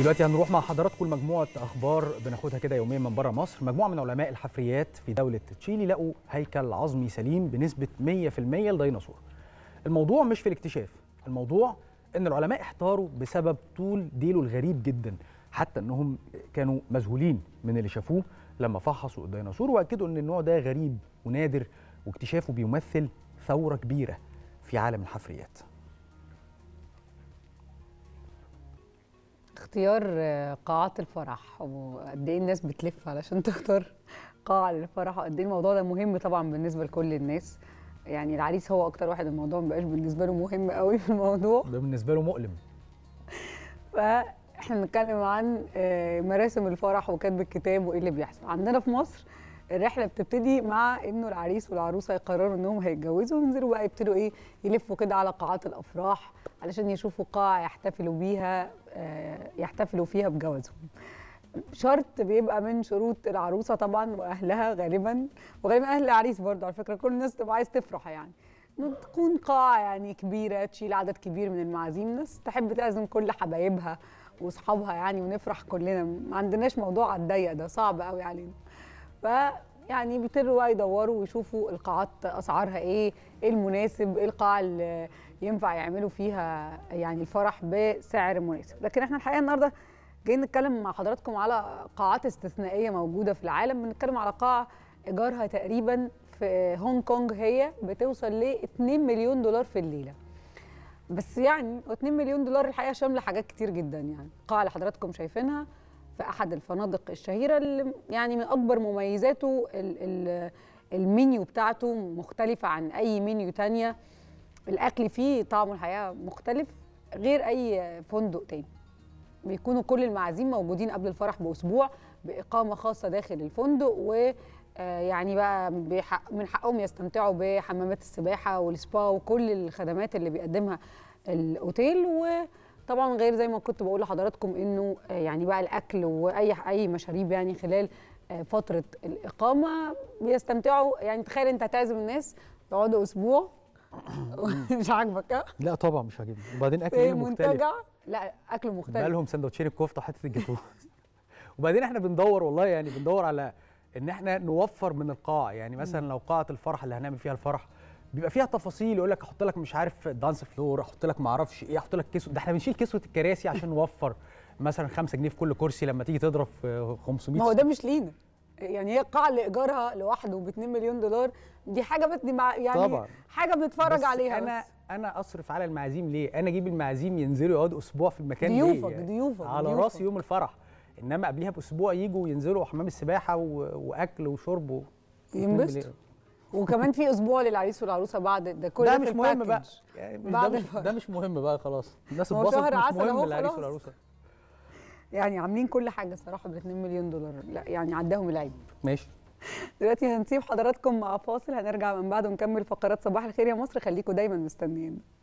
دلوقتي هنروح مع حضراتكم لمجموعه اخبار بناخدها كده يوميا من بره مصر، مجموعه من علماء الحفريات في دوله تشيلي لقوا هيكل عظمي سليم بنسبه 100% لديناصور. الموضوع مش في الاكتشاف، الموضوع ان العلماء احتاروا بسبب طول ديله الغريب جدا، حتى انهم كانوا مذهولين من اللي شافوه لما فحصوا الديناصور واكدوا ان النوع ده غريب ونادر واكتشافه بيمثل ثوره كبيره في عالم الحفريات. اختيار آه، قاعات الفرح وقد ايه الناس بتلف علشان تختار قاعه للفرح وقد ايه الموضوع ده مهم طبعا بالنسبه لكل الناس يعني العريس هو اكتر واحد الموضوع مبقاش بالنسبه له مهم قوي في الموضوع ده بالنسبه له مؤلم فاحنا بنتكلم عن آه، مراسم الفرح وكتب الكتاب وايه اللي بيحصل عندنا في مصر الرحله بتبتدي مع انه العريس والعروسه يقرروا انهم هيتجوزوا وينزلوا بقى يبتدوا ايه يلفوا كده على قاعات الافراح علشان يشوفوا قاعه يحتفلوا بيها آه، يحتفلوا فيها بجوازهم شرط بيبقى من شروط العروسه طبعا واهلها غالبا وغالبا اهل العريس برضه على فكره كل الناس تبقى عايز تفرح يعني تكون قاعه يعني كبيره تشيل عدد كبير من المعازيم ناس تحب تعزم كل حبايبها واصحابها يعني ونفرح كلنا ما عندناش موضوع على الضيق ده صعب قوي علينا فيعني بيضطروا يدوروا ويشوفوا القاعات اسعارها ايه ايه المناسب ايه القاعه اللي ينفع يعملوا فيها يعني الفرح بسعر مناسب لكن احنا الحقيقه النهارده جايين نتكلم مع حضراتكم على قاعات استثنائيه موجوده في العالم بنتكلم على قاعه ايجارها تقريبا في هونج كونج هي بتوصل ل 2 مليون دولار في الليله بس يعني 2 مليون دولار الحقيقه شامله حاجات كتير جدا يعني القاعه اللي حضراتكم شايفينها في احد الفنادق الشهيره اللي يعني من اكبر مميزاته المنيو بتاعته مختلفه عن اي منيو تانية الاكل فيه طعمه الحقيقه مختلف غير اي فندق تاني بيكونوا كل المعازيم موجودين قبل الفرح باسبوع باقامه خاصه داخل الفندق و آه، يعني بقى من حقهم يستمتعوا بحمامات السباحه والسبا وكل الخدمات اللي بيقدمها الاوتيل و طبعا غير زي ما كنت بقول لحضراتكم انه آه، يعني بقى الاكل واي اي مشاريب يعني خلال آه، فتره الاقامه بيستمتعوا يعني تخيل انت هتعزم الناس تقعدوا اسبوع مش عاجبك ها؟ آه؟ لا طبعا مش عاجبني وبعدين اكل إيه مختلف منتجع لا اكل مختلف بقى لهم سندوتشين الكفته حته الجاتوه وبعدين احنا بندور والله يعني بندور على ان احنا نوفر من القاع يعني مثلا لو قاعه الفرح اللي هنعمل فيها الفرح بيبقى فيها تفاصيل يقول لك احط لك مش عارف دانس فلور احط لك ما اعرفش ايه احط لك كسوه ده احنا بنشيل كسوه الكراسي عشان نوفر مثلا 5 جنيه في كل كرسي لما تيجي تضرب 500 ما هو ده مش لينا يعني هي قاعه لايجارها لوحده ب 2 مليون دولار دي حاجه بتدي مع يعني طبعا. حاجه بنتفرج عليها انا بس. انا اصرف على المعازيم ليه انا اجيب المعازيم ينزلوا يقعدوا اسبوع في المكان ضيوفك يعني ضيوفك على ديوفك. راسي يوم الفرح انما قبليها باسبوع يجوا ينزلوا حمام السباحه و... واكل وشرب ينبسطوا وكمان في اسبوع للعريس والعروسه بعد ده كل ده مش مهم بقى يعني بعد ده, مش ده مش مهم بقى خلاص الناس اتبسطت مش مهم للعريس والعروسه يعني عاملين كل حاجه صراحه ب 2 مليون دولار لا يعني عداهم العيب ماشي دلوقتي هنسيب حضراتكم مع فاصل هنرجع من بعده نكمل فقرات صباح الخير يا مصر خليكم دايما مستنيين